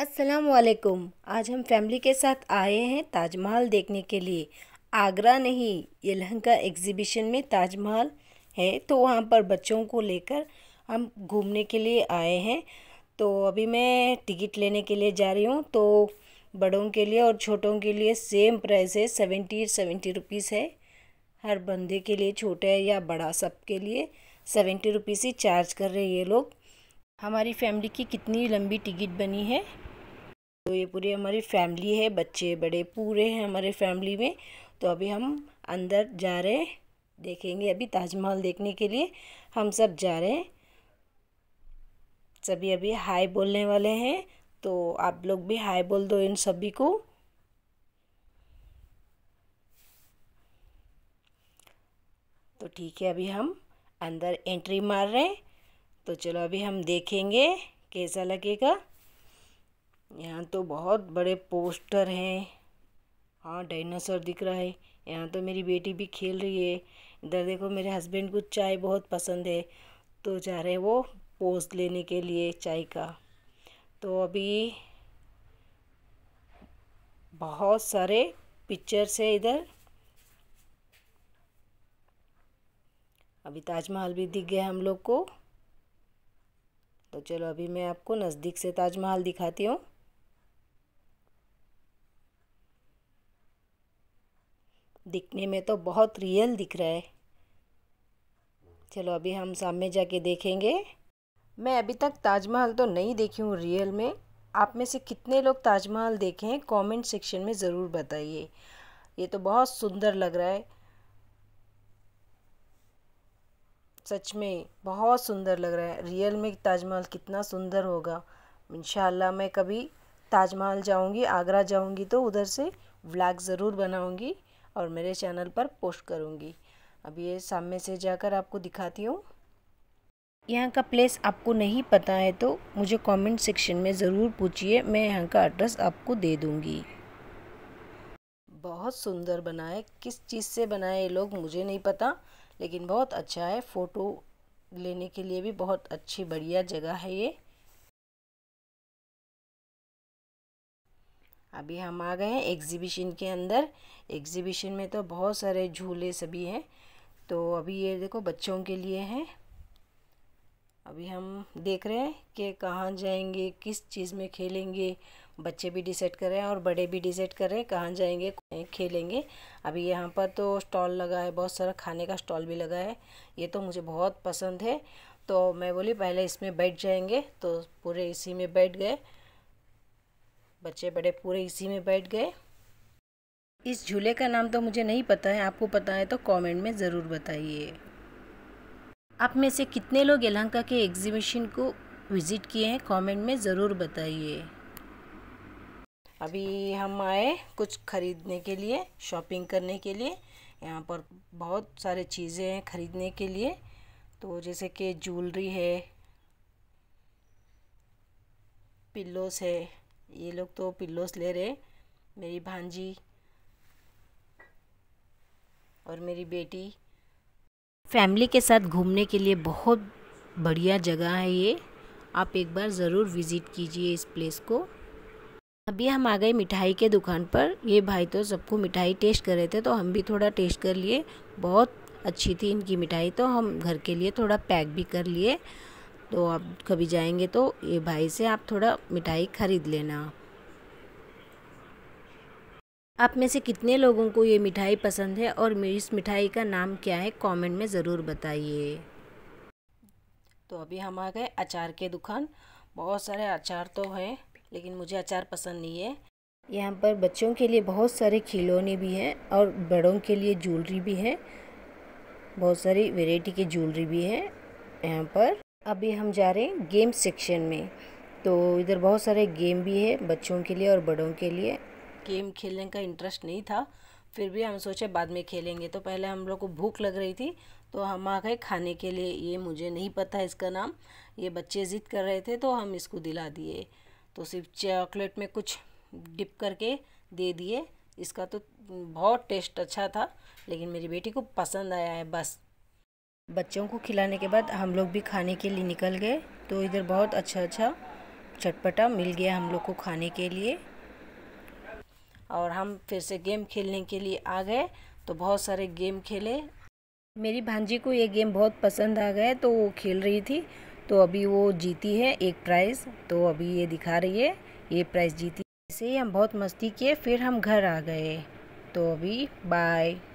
वालेकुम आज हम फैमिली के साथ आए हैं ताजमहल देखने के लिए आगरा नहीं ये लहंगा एग्जीबिशन में ताजमहल है तो वहाँ पर बच्चों को लेकर हम घूमने के लिए आए हैं तो अभी मैं टिकट लेने के लिए जा रही हूँ तो बड़ों के लिए और छोटों के लिए सेम प्राइस है सेवेंटी सेवेंटी रुपीज़ है हर बंदे के लिए छोटे या बड़ा सब के लिए सेवेंटी रुपीज़ ही चार्ज कर रहे हैं ये लोग हमारी फैमिली की कितनी लंबी टिकट बनी है तो ये पूरी हमारी फैमिली है बच्चे बड़े पूरे हैं हमारे फैमिली में तो अभी हम अंदर जा रहे हैं देखेंगे अभी ताजमहल देखने के लिए हम सब जा रहे हैं सभी अभी हाय बोलने वाले हैं तो आप लोग भी हाय बोल दो इन सभी को तो ठीक है अभी हम अंदर एंट्री मार रहे हैं तो चलो अभी हम देखेंगे कैसा लगेगा यहाँ तो बहुत बड़े पोस्टर हैं हाँ डायनासोर दिख रहा है यहाँ तो मेरी बेटी भी खेल रही है इधर देखो मेरे हस्बैंड को चाय बहुत पसंद है तो जा रहे वो पोस्ट लेने के लिए चाय का तो अभी बहुत सारे पिक्चर्स है इधर अभी ताजमहल भी दिख गया हम लोग को तो चलो अभी मैं आपको नज़दीक से ताजमहल दिखाती हूँ दिखने में तो बहुत रियल दिख रहा है चलो अभी हम सामने जाके देखेंगे मैं अभी तक ताजमहल तो नहीं देखी हूँ रियल में आप में से कितने लोग ताजमहल देखे हैं कमेंट सेक्शन में ज़रूर बताइए ये तो बहुत सुंदर लग रहा है सच में बहुत सुंदर लग रहा है रियल में ताजमहल कितना सुंदर होगा इन मैं कभी ताजमहल जाऊंगी आगरा जाऊंगी तो उधर से व्लॉग ज़रूर बनाऊंगी और मेरे चैनल पर पोस्ट करूँगी अब ये सामने से जाकर आपको दिखाती हूँ यहाँ का प्लेस आपको नहीं पता है तो मुझे कमेंट सेक्शन में ज़रूर पूछिए मैं यहाँ का एड्रेस आपको दे दूँगी बहुत सुंदर बना है किस चीज़ से बनाए ये लोग मुझे नहीं पता लेकिन बहुत अच्छा है फ़ोटो लेने के लिए भी बहुत अच्छी बढ़िया जगह है ये अभी हम आ गए हैं एग्ज़िबिशन के अंदर एग्जीबिशन में तो बहुत सारे झूले सभी हैं तो अभी ये देखो बच्चों के लिए हैं अभी हम देख रहे हैं कि कहाँ जाएंगे किस चीज़ में खेलेंगे बच्चे भी डिसाइड कर रहे हैं और बड़े भी डिसाइड कर रहे हैं कहाँ जाएंगे खेलेंगे अभी यहाँ पर तो स्टॉल लगा है बहुत सारा खाने का स्टॉल भी लगा है ये तो मुझे बहुत पसंद है तो मैं बोली पहले इसमें बैठ जाएंगे तो पूरे इसी में बैठ गए बच्चे बड़े पूरे इसी में बैठ गए इस झूले का नाम तो मुझे नहीं पता है आपको पता है तो कमेंट में ज़रूर बताइए आप में से कितने लोग यलहंका के एग्जीबिशन को विज़िट किए हैं कमेंट में ज़रूर बताइए अभी हम आए कुछ ख़रीदने के लिए शॉपिंग करने के लिए यहाँ पर बहुत सारे चीज़ें हैं ख़रीदने के लिए तो जैसे कि ज्वेलरी है पिल्लोस है ये लोग तो पिल्लोस ले रहे मेरी भांजी और मेरी बेटी फैमिली के साथ घूमने के लिए बहुत बढ़िया जगह है ये आप एक बार ज़रूर विज़िट कीजिए इस प्लेस को अभी हम आ गए मिठाई के दुकान पर ये भाई तो सबको मिठाई टेस्ट कर रहे थे तो हम भी थोड़ा टेस्ट कर लिए बहुत अच्छी थी इनकी मिठाई तो हम घर के लिए थोड़ा पैक भी कर लिए तो आप कभी जाएंगे तो ये भाई से आप थोड़ा मिठाई खरीद लेना आप में से कितने लोगों को ये मिठाई पसंद है और मेरी इस मिठाई का नाम क्या है कमेंट में ज़रूर बताइए तो अभी हम आ गए अचार के दुकान बहुत सारे अचार तो हैं लेकिन मुझे अचार पसंद नहीं है यहाँ पर बच्चों के लिए बहुत सारे खिलौने भी हैं और बड़ों के लिए ज्वेलरी भी है बहुत सारी वेराइटी की ज्वेलरी भी है यहाँ पर अभी हम जा रहे हैं गेम सेक्शन में तो इधर बहुत सारे गेम भी है बच्चों के लिए और बड़ों के लिए गेम खेलने का इंटरेस्ट नहीं था फिर भी हम सोचे बाद में खेलेंगे तो पहले हम लोग को भूख लग रही थी तो हम आ गए खाने के लिए ये मुझे नहीं पता इसका नाम ये बच्चे ज़िद कर रहे थे तो हम इसको दिला दिए तो सिर्फ चॉकलेट में कुछ डिप करके दे दिए इसका तो बहुत टेस्ट अच्छा था लेकिन मेरी बेटी को पसंद आया है बस बच्चों को खिलाने के बाद हम लोग भी खाने के लिए निकल गए तो इधर बहुत अच्छा अच्छा चटपटा मिल गया हम लोग को खाने के लिए और हम फिर से गेम खेलने के लिए आ गए तो बहुत सारे गेम खेले मेरी भांजी को ये गेम बहुत पसंद आ गया तो वो खेल रही थी तो अभी वो जीती है एक प्राइज़ तो अभी ये दिखा रही है ये प्राइज़ जीती ऐसे ही हम बहुत मस्ती किए फिर हम घर आ गए तो अभी बाय